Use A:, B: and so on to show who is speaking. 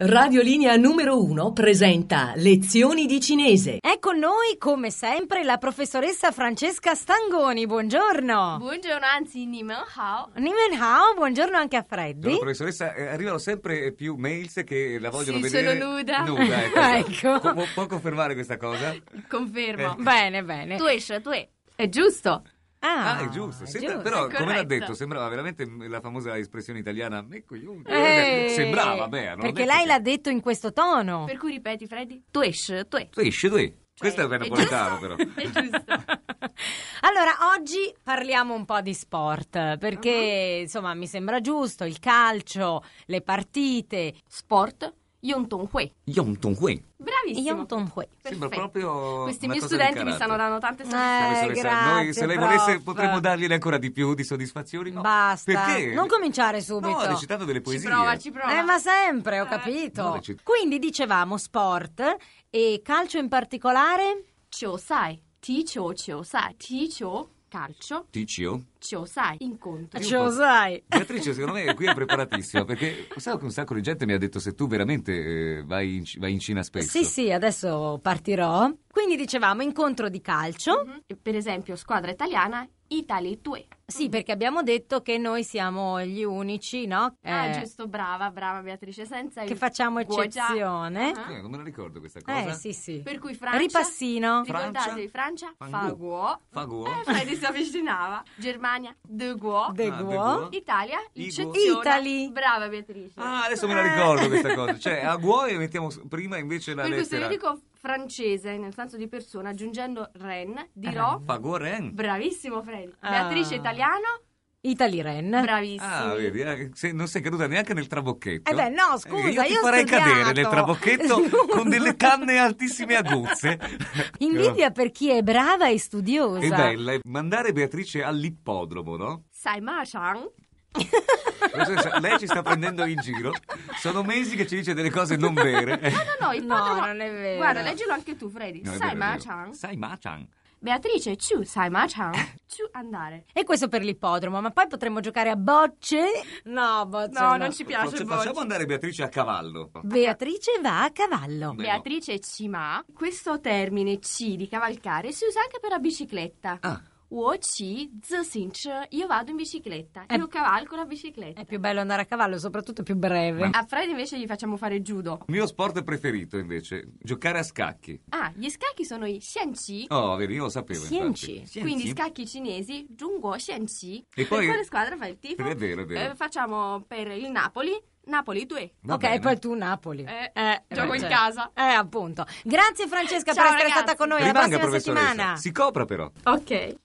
A: Radiolinea numero 1 presenta Lezioni di cinese. È con noi, come sempre, la professoressa Francesca Stangoni. Buongiorno. Buongiorno, anzi, Nimen Hao. Nimen Hao, buongiorno anche a Freddy. Buongiorno,
B: professoressa, eh, arrivano sempre più mails che la vogliono sì, vedere. sono nuda. Nuda, ecco. ecco. ecco. Pu- può confermare questa cosa?
A: Confermo. Eh. Bene, bene. Tu esci, tu è. È giusto. Ah, ah, è
B: giusto. Sembra, giusto però, come l'ha detto, sembrava veramente mm, la famosa espressione italiana Eh, sembrava, beh. Perché
A: lei l'ha detto in questo tono. Per cui ripeti, Freddy, tu esci, tu esci. Tu
B: esci, tu esci. Cioè, Questo è per napoletano, però. È giusto.
A: allora, oggi parliamo un po' di sport, perché uh-huh. insomma mi sembra giusto il calcio, le partite. Sport, hui. Yontonhui. hui. Bravissimo. Io Ton Hui. Sembra proprio
B: Questi miei studenti mi stanno
A: dando tante eh, soddisfazioni. Eh, se lei prof. volesse potremmo
B: dargliene ancora di più di soddisfazioni. No. Basta. Perché? Non cominciare
A: subito. No, ho recitato delle poesie. Ci prova, ci prova. Eh, ma sempre, ho eh. capito. Eh. Quindi dicevamo sport e calcio in particolare? Ciò sai. Ticio, ciò, sai. Ticio, calcio. Ticio sai Ciosai, incontri. sai
B: Beatrice, secondo me qui è preparatissima perché sai che un sacco di gente mi ha detto se tu veramente eh, vai, in, vai, in, Cina spesso.
A: Sì, sì, adesso partirò. Quindi dicevamo incontro di calcio. Mm-hmm. Per esempio, squadra italiana, Italy tue Sì, perché abbiamo detto che noi siamo gli unici, no? Ah, eh, giusto, brava, brava Beatrice, senza Che facciamo eccezione. Uh-huh.
B: Eh, non me la ricordo questa eh, cosa. Eh, sì, sì. Per
A: cui Francia... Ripassino. Francia, ricordatevi, Francia, Fangu. Faguo. Faguo. Eh, si avvicinava. Germania Germania, De Guo. De Ah, De Italia, l'incezione. Italy. Brava Beatrice.
B: Ah, adesso me la ricordo questa cosa. Cioè, a guoi mettiamo prima invece la Per questo io dico
A: francese, nel senso di persona, aggiungendo ren, dirò... Ren.
B: Fagoren.
A: Bravissimo Freddy. Ah. Beatrice italiano, Italiren. Bravissima. Ah,
B: vedi, eh, se- non sei caduta neanche nel trabocchetto. Eh beh, no, eh, scusa, io ti farei studiato. cadere nel trabocchetto con delle canne altissime aguzze. Invidia
A: per chi è brava e studiosa. È bella,
B: eh, mandare Beatrice all'ippodromo, no?
A: Sai Marshall?
B: Nel Lei ci sta prendendo in giro. Sono mesi che ci dice delle cose non vere. No, no, no, il No, padrono- non è vero. Guarda, leggilo anche tu, Freddy. No, Sai Ma è Sai, Ma Sai
A: Beatrice, ciù, sai, ma ciao. Ciù, andare. E questo per l'ippodromo, ma poi potremmo giocare a bocce? No, bocce. No, non ci piace Forse bocce. facciamo andare
B: Beatrice a cavallo.
A: Beatrice va a cavallo. Beatrice ci ma? Questo termine ci di cavalcare si usa anche per la bicicletta. Ah. Uoci, Zsinc, io vado in bicicletta, è, io cavalco la bicicletta. È più bello andare a cavallo, soprattutto più breve. A Fred invece gli facciamo fare
B: judo. Il mio sport preferito invece, giocare a scacchi.
A: Ah, gli scacchi sono i xianqi.
B: Oh, vedi, io lo sapevo. Xianqi. Quindi scacchi
A: cinesi, zhongguo xianqi. E poi... Per quale squadra fai il tifo? È vero, è vero. Eh, facciamo per il Napoli. Napoli 2. Va ok, bene. poi tu Napoli. Eh, eh, gioco in cioè, casa. Eh, appunto. Grazie Francesca Ciao, per essere stata con noi. Rimanga, La prossima settimana. Si copra però. Ok.